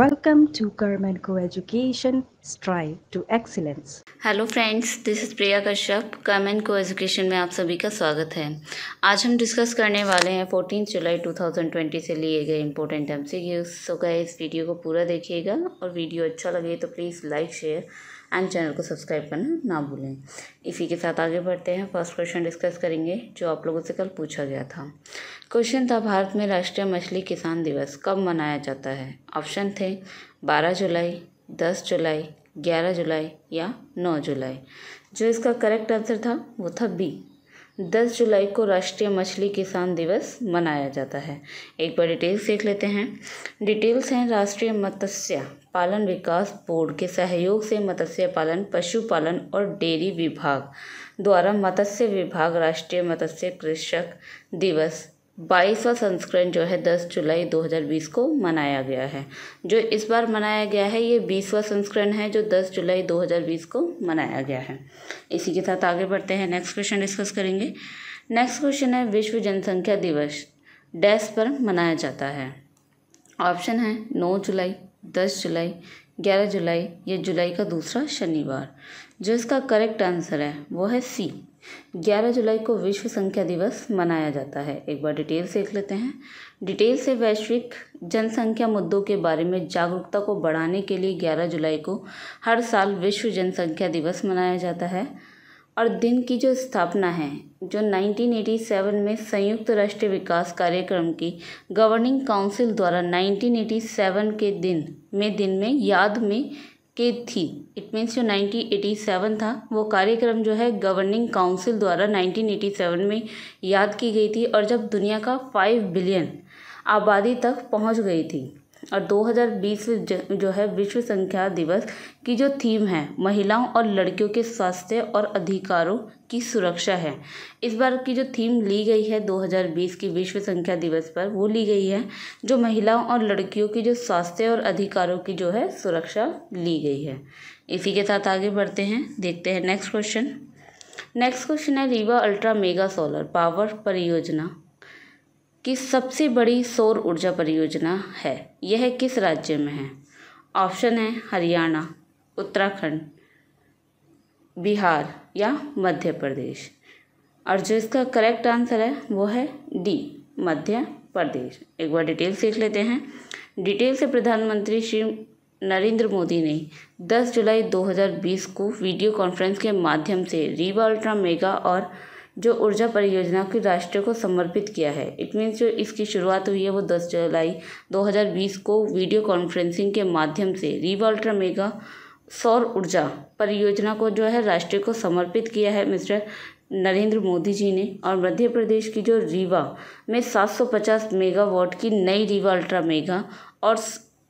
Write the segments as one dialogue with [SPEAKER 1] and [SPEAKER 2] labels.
[SPEAKER 1] Welcome to Carmenco Education Strive to Excellence. Hello friends this is Priya Kashyap को education में आप सभी का स्वागत है आज हम डिस्कस करने वाले हैं 14 जुलाई 2020 से लिए गए इम्पोर्टेंट एम सी सो गए इस वीडियो को पूरा देखिएगा और वीडियो अच्छा लगे तो please like share and channel को सब्सक्राइब करना ना भूलें इसी के साथ आगे बढ़ते हैं फर्स्ट क्वेश्चन डिस्कस करेंगे जो आप लोगों से कल पूछा गया था क्वेश्चन था भारत में राष्ट्रीय मछली किसान दिवस कब मनाया जाता है ऑप्शन थे बारह जुलाई दस जुलाई ग्यारह जुलाई या नौ जुलाई जो इसका करेक्ट आंसर था वो था बी दस जुलाई को राष्ट्रीय मछली किसान दिवस मनाया जाता है एक बार डिटेल्स देख लेते हैं डिटेल्स हैं राष्ट्रीय मत्स्य पालन विकास बोर्ड के सहयोग से मत्स्य पालन पशुपालन और डेयरी विभाग द्वारा मत्स्य विभाग राष्ट्रीय मत्स्य कृषक दिवस बाईसवा संस्करण जो है दस जुलाई 2020 को मनाया गया है जो इस बार मनाया गया है ये बीसवा संस्करण है जो दस जुलाई 2020 को मनाया गया है इसी के साथ आगे बढ़ते हैं नेक्स्ट क्वेश्चन डिस्कस करेंगे नेक्स्ट क्वेश्चन है विश्व जनसंख्या दिवस डैश पर मनाया जाता है ऑप्शन है नौ जुलाई दस जुलाई ग्यारह जुलाई या जुलाई का दूसरा शनिवार जो इसका करेक्ट आंसर है वो है सी ग्यारह जुलाई को विश्व संख्या दिवस मनाया जाता है एक बार डिटेल से देख लेते हैं डिटेल से वैश्विक जनसंख्या मुद्दों के बारे में जागरूकता को बढ़ाने के लिए ग्यारह जुलाई को हर साल विश्व जनसंख्या दिवस मनाया जाता है और दिन की जो स्थापना है जो 1987 में संयुक्त राष्ट्र विकास कार्यक्रम की गवर्निंग काउंसिल द्वारा 1987 के दिन में दिन में याद में के थी इट मीन्स जो 1987 था वो कार्यक्रम जो है गवर्निंग काउंसिल द्वारा 1987 में याद की गई थी और जब दुनिया का 5 बिलियन आबादी तक पहुंच गई थी और 2020 जो है विश्व संख्या दिवस की जो थीम है महिलाओं और लड़कियों के स्वास्थ्य और अधिकारों की सुरक्षा है इस बार की जो थीम ली गई है 2020 की विश्व संख्या दिवस पर वो ली गई है जो महिलाओं और लड़कियों की जो स्वास्थ्य और अधिकारों की जो है सुरक्षा ली गई है इसी के साथ आगे बढ़ते हैं देखते हैं नेक्स्ट क्वेश्चन नेक्स्ट क्वेश्चन है Rewa ultra mega solar power परियोजना की सबसे बड़ी सौर ऊर्जा परियोजना है यह किस राज्य में है ऑप्शन है हरियाणा उत्तराखंड बिहार या मध्य प्रदेश और जो इसका करेक्ट आंसर है वो है डी मध्य प्रदेश एक बार डिटेल सीख लेते हैं डिटेल से प्रधानमंत्री श्री नरेंद्र मोदी ने 10 जुलाई 2020 को वीडियो कॉन्फ्रेंस के माध्यम से रीवा अल्ट्रा मेगा और जो ऊर्जा परियोजना की राष्ट्र को समर्पित किया है इट मीन्स जो इसकी शुरुआत हुई है वो दस जुलाई 2020 को वीडियो कॉन्फ्रेंसिंग के माध्यम से रिवॉल्ट्रा मेगा सौर ऊर्जा परियोजना को जो है राष्ट्र को समर्पित किया है मिस्टर नरेंद्र मोदी जी ने और मध्य प्रदेश की जो रीवा में 750 मेगावाट की नई रीवा अल्ट्रा मेगा और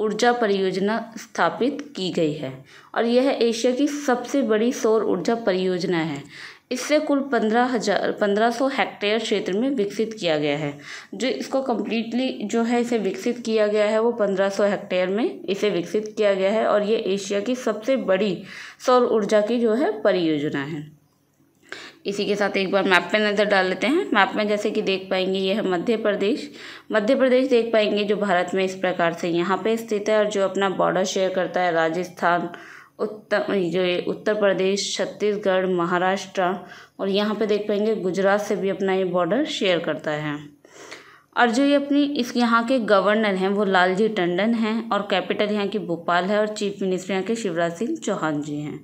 [SPEAKER 1] ऊर्जा परियोजना स्थापित की गई है और यह एशिया की सबसे बड़ी सौर ऊर्जा परियोजना है इससे कुल पंद्रह हज़ार पंद्रह सौ हेक्टेयर क्षेत्र में विकसित किया गया है जो इसको कम्प्लीटली जो है इसे विकसित किया गया है वो पंद्रह सौ हेक्टेयर में इसे विकसित किया गया है और ये एशिया की सबसे बड़ी सौर ऊर्जा की जो है परियोजना है इसी के साथ एक बार मैप पे नज़र डाल लेते हैं मैप में जैसे कि देख पाएंगे ये है मध्य प्रदेश मध्य प्रदेश देख पाएंगे जो भारत में इस प्रकार से यहाँ पे स्थित है और जो अपना बॉर्डर शेयर करता है राजस्थान उत्तर जो ये उत्तर प्रदेश छत्तीसगढ़ महाराष्ट्र और यहाँ पे देख पाएंगे गुजरात से भी अपना ये बॉर्डर शेयर करता है और जो ये अपनी इस यहाँ के गवर्नर हैं वो लालजी टंडन हैं और कैपिटल यहाँ की भोपाल है और चीफ मिनिस्टर यहाँ के शिवराज सिंह चौहान जी हैं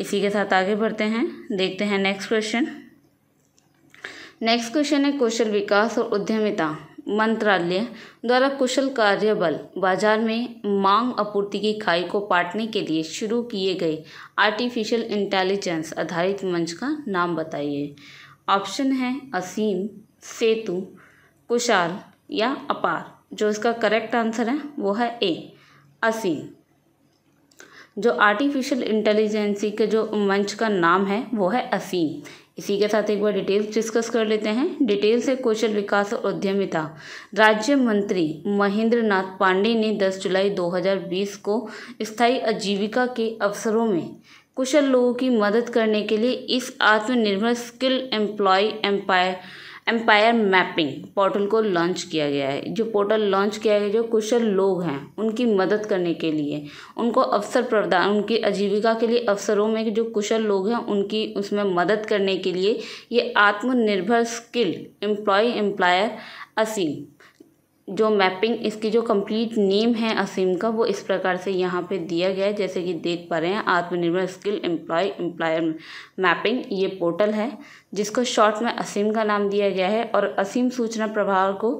[SPEAKER 1] इसी के साथ आगे बढ़ते हैं देखते हैं नेक्स्ट क्वेश्चन नेक्स्ट क्वेश्चन है कौशल विकास और उद्यमिता मंत्रालय द्वारा कुशल कार्य बल बाजार में मांग आपूर्ति की खाई को पाटने के लिए शुरू किए गए आर्टिफिशियल इंटेलिजेंस आधारित मंच का नाम बताइए ऑप्शन है असीम सेतु कुशाल या अपार जो इसका करेक्ट आंसर है वो है ए असीम जो आर्टिफिशियल इंटेलिजेंसी के जो मंच का नाम है वो है असीम इसी के साथ एक बार डिटेल्स डिस्कस कर लेते हैं डिटेल्स है कौशल विकास और उद्यमिता राज्य मंत्री महेंद्र नाथ पांडे ने 10 जुलाई 2020 को स्थायी आजीविका के अवसरों में कुशल लोगों की मदद करने के लिए इस Aatmanirbhar skill employ empire empire mapping portal को लॉन्च किया गया है जो पोर्टल लॉन्च किया गया जो कुशल लोग हैं उनकी मदद करने के लिए उनको अवसर प्रदान उनकी आजीविका के लिए अवसरों में जो कुशल लोग हैं उनकी उसमें मदद करने के लिए ये आत्मनिर्भर स्किल एम्प्लॉय एम्प्लायर असीम जो मैपिंग इसकी जो कंप्लीट नेम है असीम का वो इस प्रकार से यहाँ पे दिया गया है जैसे कि देख पा रहे हैं Aatmanirbhar skill employ employer mapping ये पोर्टल है जिसको शॉर्ट में असीम का नाम दिया गया है और असीम सूचना प्रभाव को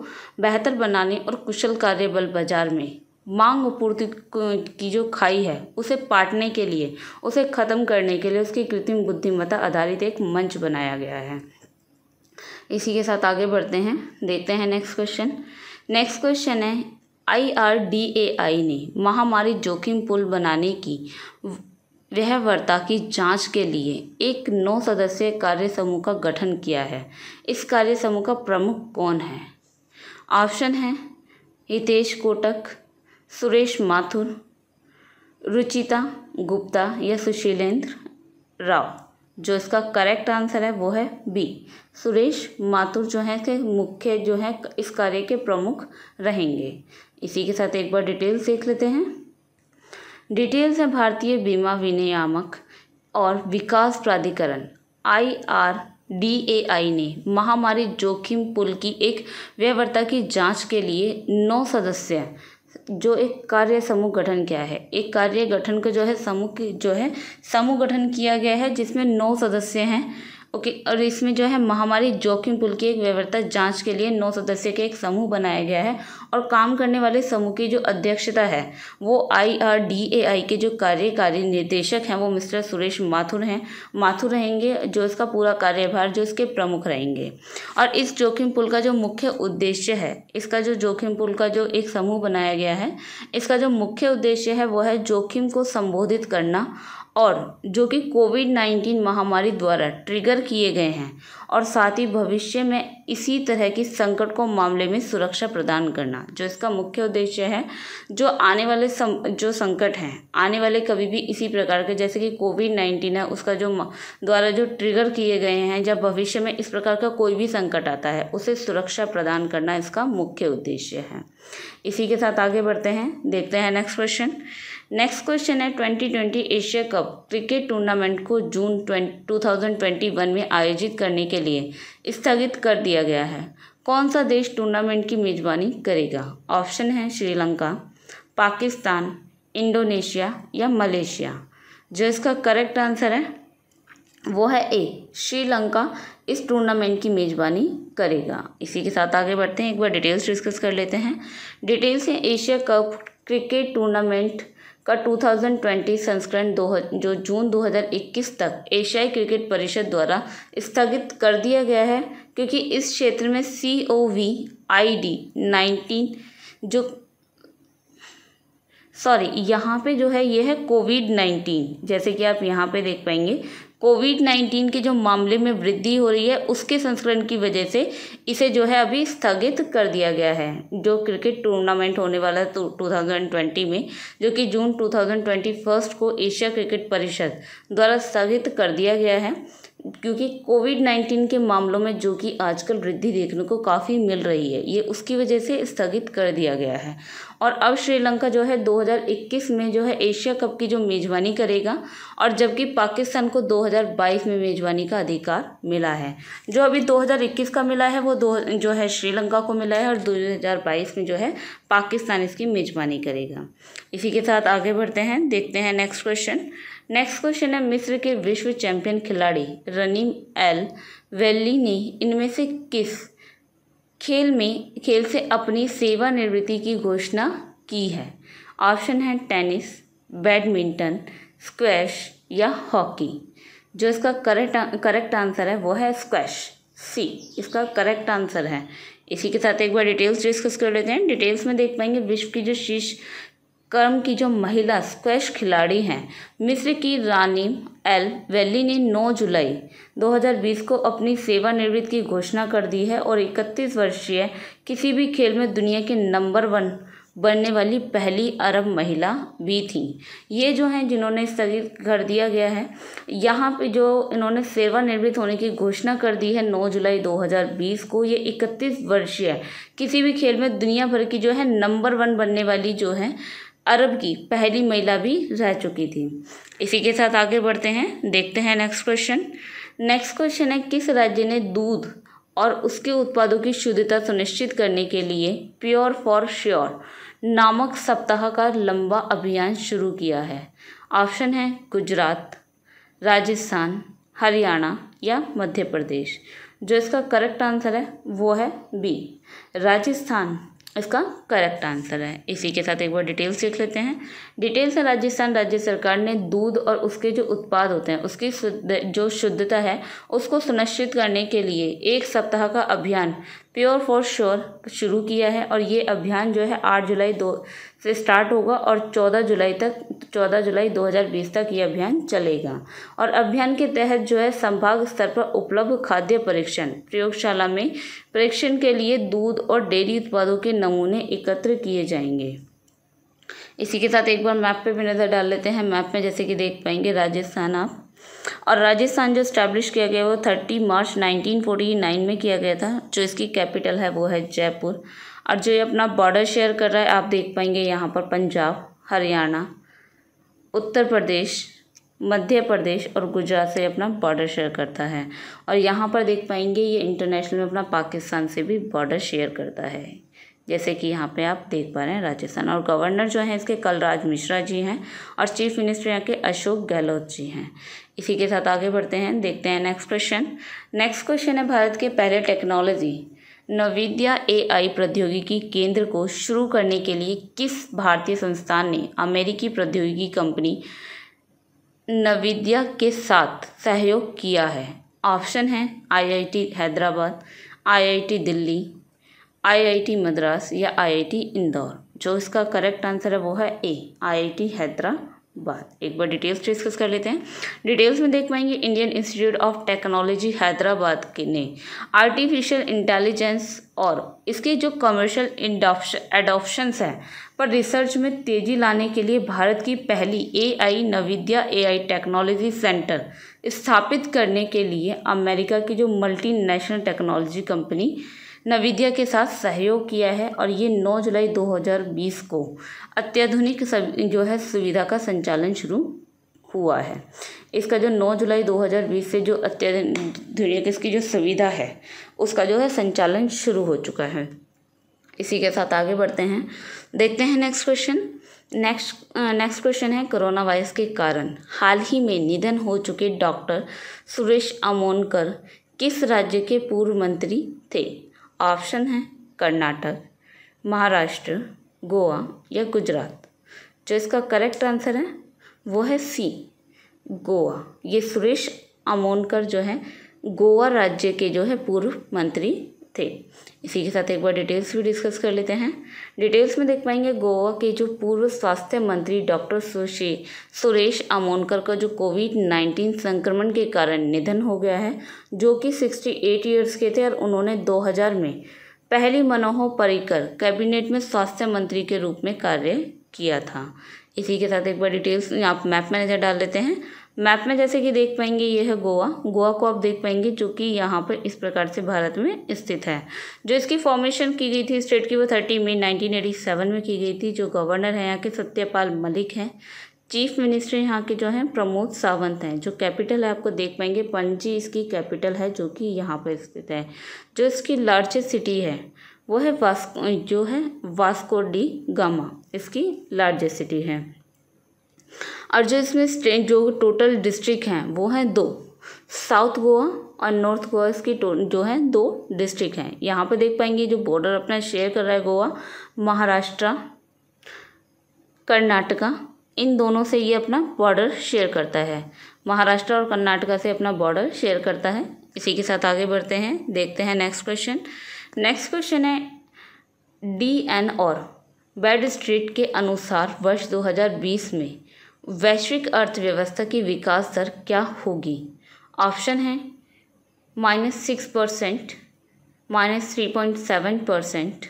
[SPEAKER 1] बेहतर बनाने और कुशल कार्यबल बाजार में मांग पूर्ति की जो खाई है उसे पाटने के लिए उसे ख़त्म करने के लिए उसकी कृत्रिम बुद्धिमत्ता आधारित एक मंच बनाया गया है इसी के साथ आगे बढ़ते हैं देखते हैं नेक्स्ट क्वेश्चन नेक्स्ट क्वेश्चन है आईआरडीएआई ने महामारी जोखिम पुल बनाने की वह वार्ता की जांच के लिए एक नौ सदस्यीय कार्य समूह का गठन किया है इस कार्य समूह का प्रमुख कौन है ऑप्शन है हितेश कोटक सुरेश माथुर रुचिता गुप्ता या सुशीलेंद्र राव जो इसका करेक्ट आंसर है वो है बी सुरेश माथुर जो हैं के मुख्य जो हैं इस कार्य के प्रमुख रहेंगे इसी के साथ एक बार डिटेल्स देख लेते हैं डिटेल्स हैं भारतीय बीमा विनियामक और विकास प्राधिकरण आई आर डी ए आई ने महामारी जोखिम पुल की एक व्यवहारता की जांच के लिए नौ सदस्य जो एक कार्य समूह गठन किया है एक कार्य गठन का जो है समूह जो है समूह गठन किया गया है जिसमें नौ सदस्य हैं ओके और इसमें जो है महामारी जोखिम पुल की एक व्यवस्था जांच के लिए नौ सदस्य के एक समूह बनाया गया है और काम करने वाले समूह की जो अध्यक्षता है वो आई आर डी ए आई के जो कार्यकारी निर्देशक हैं वो मिस्टर सुरेश माथुर हैं माथुर रहेंगे जो इसका पूरा कार्यभार जो इसके प्रमुख रहेंगे और इस जोखिम पुल का जो मुख्य उद्देश्य है इसका जो जोखिम पुल का जो एक समूह बनाया गया है इसका जो मुख्य उद्देश्य है वो है जोखिम को संबोधित करना और जो कि कोविड नाइन्टीन महामारी द्वारा ट्रिगर किए गए हैं और साथ ही भविष्य में इसी तरह की संकट को मामले में सुरक्षा प्रदान करना जो इसका मुख्य उद्देश्य है जो आने वाले सम, जो संकट हैं आने वाले कभी भी इसी प्रकार के जैसे कि कोविड नाइन्टीन है उसका जो द्वारा जो ट्रिगर किए गए हैं जब भविष्य में इस प्रकार का कोई भी संकट आता है उसे सुरक्षा प्रदान करना इसका मुख्य उद्देश्य है इसी के साथ आगे बढ़ते हैं देखते हैं नेक्स्ट क्वेश्चन नेक्स्ट क्वेश्चन है twenty twenty Asia cup cricket tournament को June two thousand twenty one में आयोजित करने के लिए स्थगित कर दिया गया है कौन सा देश टूर्नामेंट की मेजबानी करेगा ऑप्शन है श्रीलंका पाकिस्तान इंडोनेशिया या मलेशिया जो इसका करेक्ट आंसर है वो है ए श्रीलंका इस टूर्नामेंट की मेज़बानी करेगा इसी के साथ आगे बढ़ते हैं एक बार डिटेल्स डिस्कस कर लेते हैं डिटेल्स हैं एशिया कप क्रिकेट टूर्नामेंट का 2020 संस्करण दो जो जून 2021 तक एशियाई क्रिकेट परिषद द्वारा स्थगित कर दिया गया है क्योंकि इस क्षेत्र में C O V I D nineteen जो सॉरी यहाँ पे जो है ये है कोविड नाइन्टीन जैसे कि आप यहाँ पे देख पाएंगे कोविड नाइन्टीन के जो मामले में वृद्धि हो रही है उसके संस्करण की वजह से इसे जो है अभी स्थगित कर दिया गया है जो क्रिकेट टूर्नामेंट होने वाला है टू थाउजेंड ट्वेंटी में जो कि June two thousand twenty first को एशिया क्रिकेट परिषद द्वारा स्थगित कर दिया गया है क्योंकि कोविड नाइन्टीन के मामलों में जो कि आजकल वृद्धि देखने को काफ़ी मिल रही है ये उसकी वजह से स्थगित कर दिया गया है और अब श्रीलंका जो है 2021 में जो है एशिया कप की जो मेज़बानी करेगा और जबकि पाकिस्तान को 2022 में मेज़बानी का अधिकार मिला है जो अभी 2021 का मिला है वो दो जो है श्रीलंका को मिला है और 2022 में जो है पाकिस्तान इसकी मेज़बानी करेगा इसी के साथ आगे बढ़ते हैं देखते हैं नेक्स्ट क्वेश्चन नेक्स्ट क्वेश्चन है मिस्र के विश्व चैंपियन खिलाड़ी रनिम एल वेली ने इनमें से किस खेल में खेल से अपनी सेवानिवृत्ति की घोषणा की है ऑप्शन है टेनिस बैडमिंटन स्क्वैश या हॉकी जो इसका करेक्ट करेक्ट आंसर है वो है स्क्वैश सी इसका करेक्ट आंसर है इसी के साथ एक बार डिटेल्स डिस्कस कर लेते हैं डिटेल्स में देख पाएंगे विश्व की जो शीर्ष क्रम की जो महिला स्क्वैश खिलाड़ी हैं मिस्र की रानी एल वेली ने 9 जुलाई 2020 को अपनी सेवानिवृत्त की घोषणा कर दी है और 31 वर्षीय किसी भी खेल में दुनिया के नंबर वन बनने वाली पहली अरब महिला भी थी ये जो हैं जिन्होंने स्थगित कर दिया गया है यहाँ पे जो इन्होंने सेवानिवृत्त होने की घोषणा कर दी है 9 जुलाई 2020 को ये 31 वर्षीय किसी भी खेल में दुनिया भर की जो है नंबर वन बनने वाली जो है अरब की पहली महिला भी रह चुकी थी इसी के साथ आगे बढ़ते हैं देखते हैं नेक्स्ट क्वेश्चन नेक्स्ट क्वेश्चन है किस राज्य ने दूध और उसके उत्पादों की शुद्धता सुनिश्चित करने के लिए प्योर फॉर श्योर नामक सप्ताह का लंबा अभियान शुरू किया है ऑप्शन है गुजरात राजस्थान हरियाणा या मध्य प्रदेश जो इसका करेक्ट आंसर है वो है बी राजस्थान इसका करेक्ट आंसर है इसी के साथ एक बार डिटेल्स देख लेते हैं डिटेल्स है राजस्थान राज्य सरकार ने दूध और उसके जो उत्पाद होते हैं उसकी शुद्ध जो शुद्धता है उसको सुनिश्चित करने के लिए एक सप्ताह का अभियान प्योर फॉर श्योर शुरू किया है और ये अभियान जो है आठ जुलाई दो से स्टार्ट होगा और चौदह जुलाई तक चौदह जुलाई दो हज़ार बीस तक ये अभियान चलेगा और अभियान के तहत जो है संभाग स्तर पर उपलब्ध खाद्य परीक्षण प्रयोगशाला में परीक्षण के लिए दूध और डेयरी उत्पादों के नमूने एकत्र किए जाएंगे इसी के साथ एक बार मैप पे भी नज़र डाल लेते हैं मैप में जैसे कि देख पाएंगे राजस्थान आप और राजस्थान जो इस्टेब्लिश किया गया वो thirty March nineteen forty nine में किया गया था जो इसकी कैपिटल है वो है जयपुर और जो ये अपना बॉर्डर शेयर कर रहा है आप देख पाएंगे यहाँ पर पंजाब हरियाणा उत्तर प्रदेश मध्य प्रदेश और गुजरात से अपना बॉर्डर शेयर करता है और यहाँ पर देख पाएंगे ये इंटरनेशनल में अपना पाकिस्तान से भी बॉर्डर शेयर करता है जैसे कि यहाँ पे आप देख पा रहे हैं राजस्थान और गवर्नर जो हैं इसके कलराज मिश्रा जी हैं और चीफ मिनिस्टर यहाँ के अशोक गहलोत जी हैं इसी के साथ आगे बढ़ते हैं देखते हैं नेक्स्ट क्वेश्चन नेक्स्ट क्वेश्चन है भारत के पहले टेक्नोलॉजी ए एआई प्रौद्योगिकी केंद्र को शुरू करने के लिए किस भारतीय संस्थान ने अमेरिकी प्रौद्योगिकी कंपनी नविद्या के साथ सहयोग किया है ऑप्शन है IIT Hyderabad IIT Delhi IIT Madras या आईआईटी इंदौर जो इसका करेक्ट आंसर है वो है ए आईआईटी हैदराबाद बात एक बार डिटेल्स डिस्कस कर लेते हैं डिटेल्स में देख पाएंगे Indian Institute of Technology Hyderabad के ने आर्टिफिशियल इंटेलिजेंस और इसके जो कमर्शियल एडॉप्शंस हैं पर रिसर्च में तेज़ी लाने के लिए भारत की पहली एआई नविद्या एआई टेक्नोलॉजी सेंटर स्थापित करने के लिए अमेरिका की जो मल्टी टेक्नोलॉजी कंपनी नविद्या के साथ सहयोग किया है और ये 9 जुलाई 2020 को अत्याधुनिक जो है सुविधा का संचालन शुरू हुआ है इसका जो 9 जुलाई 2020 से जो अत्याधुनिक इसकी जो सुविधा है उसका जो है संचालन शुरू हो चुका है इसी के साथ आगे बढ़ते हैं देखते हैं next question next next question है कोरोना वायरस के कारण हाल ही में निधन हो चुके डॉक्टर सुरेश अमोनकर किस राज्य के पूर्व मंत्री थे ऑप्शन है कर्नाटक महाराष्ट्र गोवा या गुजरात जो इसका करेक्ट आंसर है वो है सी गोवा ये सुरेश अमोनकर जो है गोवा राज्य के जो है पूर्व मंत्री थे इसी के साथ एक बार डिटेल्स भी डिस्कस कर लेते हैं डिटेल्स में देख पाएंगे गोवा के जो पूर्व स्वास्थ्य मंत्री डॉक्टर सुशी सुरेश अमोनकर का जो कोविड नाइन्टीन संक्रमण के कारण निधन हो गया है जो कि सिक्सटी एट ईयर्स के थे और उन्होंने दो हज़ार में पहली मनोहर पर्रिकर कैबिनेट में स्वास्थ्य मंत्री के रूप में कार्य किया था इसी के साथ एक बार डिटेल्स आप मैप मैनेजर डाल लेते हैं मैप में जैसे कि देख पाएंगे ये है गोवा गोवा को आप देख पाएंगे जो कि यहाँ पर इस प्रकार से भारत में स्थित है जो इसकी फॉर्मेशन की गई थी स्टेट की वो thirty May nineteen eighty seven में की गई थी जो गवर्नर है यहाँ के सत्यपाल मलिक हैं चीफ मिनिस्टर यहाँ के जो हैं प्रमोद सावंत हैं जो कैपिटल है आपको देख पाएंगे पणजी इसकी कैपिटल है जो कि यहाँ पर स्थित है जो इसकी लार्जेस्ट सिटी है वो है वास्को जो है वास्को डी गामा इसकी लार्जेस्ट सिटी है और जो इसमें स्टेट जो टोटल डिस्ट्रिक्ट हैं वो हैं दो साउथ गोवा और नॉर्थ गोवा इसकी जो है दो डिस्ट्रिक्ट हैं यहाँ पर देख पाएंगे जो बॉर्डर अपना शेयर कर रहा है गोवा महाराष्ट्र कर्नाटका इन दोनों से ये अपना बॉर्डर शेयर करता है महाराष्ट्र और कर्नाटका से अपना बॉर्डर शेयर करता है इसी के साथ आगे बढ़ते हैं देखते हैं नेक्स्ट क्वेश्चन नेक्स्ट क्वेश्चन है डी एन और बेड स्ट्रीट के अनुसार वर्ष 2020 में वैश्विक अर्थव्यवस्था की विकास दर क्या होगी ऑप्शन है minus six percent minus three point seven percent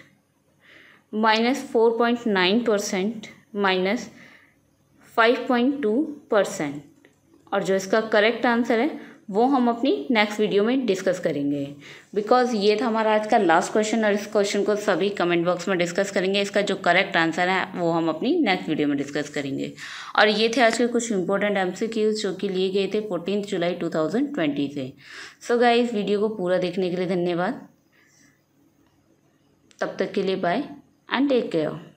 [SPEAKER 1] minus four point nine percent minus five point two percent और जो इसका करेक्ट आंसर है वो हम अपनी नेक्स्ट वीडियो में डिस्कस करेंगे बिकॉज ये था हमारा आज का लास्ट क्वेश्चन और इस क्वेश्चन को सभी कमेंट बॉक्स में डिस्कस करेंगे इसका जो करेक्ट आंसर है वो हम अपनी नेक्स्ट वीडियो में डिस्कस करेंगे और ये थे आज के कुछ इंपॉर्टेंट एम जो कि लिए गए थे फोर्टीन जुलाई टू से सो so गाइज वीडियो को पूरा देखने के लिए धन्यवाद तब तक के लिए बाय एंड टेक केयर